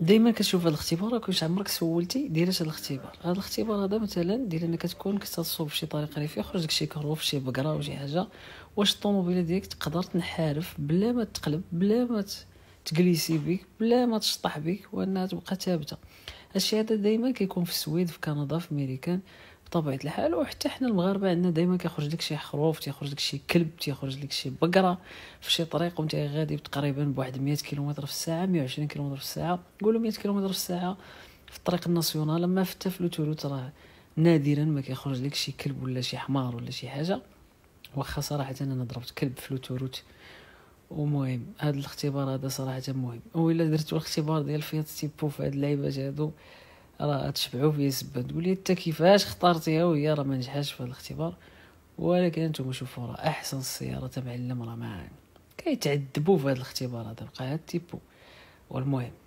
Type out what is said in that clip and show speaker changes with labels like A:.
A: دائما كتشوف هاد الاختبار كنت عمرك سولتي دير هاد الاختبار هاد الاختبار هذا مثلا ديال انك تكون كتصوب شي طريقه اللي فيها خرج داك شي كروف شي بقره وشي حاجه واش الطوموبيله ديالك تقدر تنحرف بلا ما تقلب بلا ما ت... تجلسي بك بلا ما تشطح بك وانها تبقى ثابته هادشي هذا دائما كيكون في السويد في كندا في امريكان بطبيعه الحال وحتى حنا المغاربه عندنا دائما كيخرج لك شي خروف تيخرج لك شي كلب تيخرج لك شي بقره في شي طريق وانت غادي تقريبا بواحد 100 كيلومتر في الساعه 120 كيلومتر في الساعه قولوا 100 كيلومتر في الساعه في الطريق الناسيونال لما في في تولو راه نادرا ما كيخرج لك شي كلب ولا شي حمار ولا شي حاجه واخا صراحه انا ضربت كلب في لوتوروت ومهم هذا الاختبار هذا صراحه مهم وإلا درتو الاختبار ديال فيات تيبو في هاد اللعيبات هادو راه تشبعوا فيه سبا تقولي انت كيفاش اختارتيها وهي راه ما نجحاش في هذا الاختبار ولكن انتم شوفوا راه احسن سياره تبع معلم راه معانا كيتعذبوا في هذا الاختبار هذا بقى هاد تيبو والمهم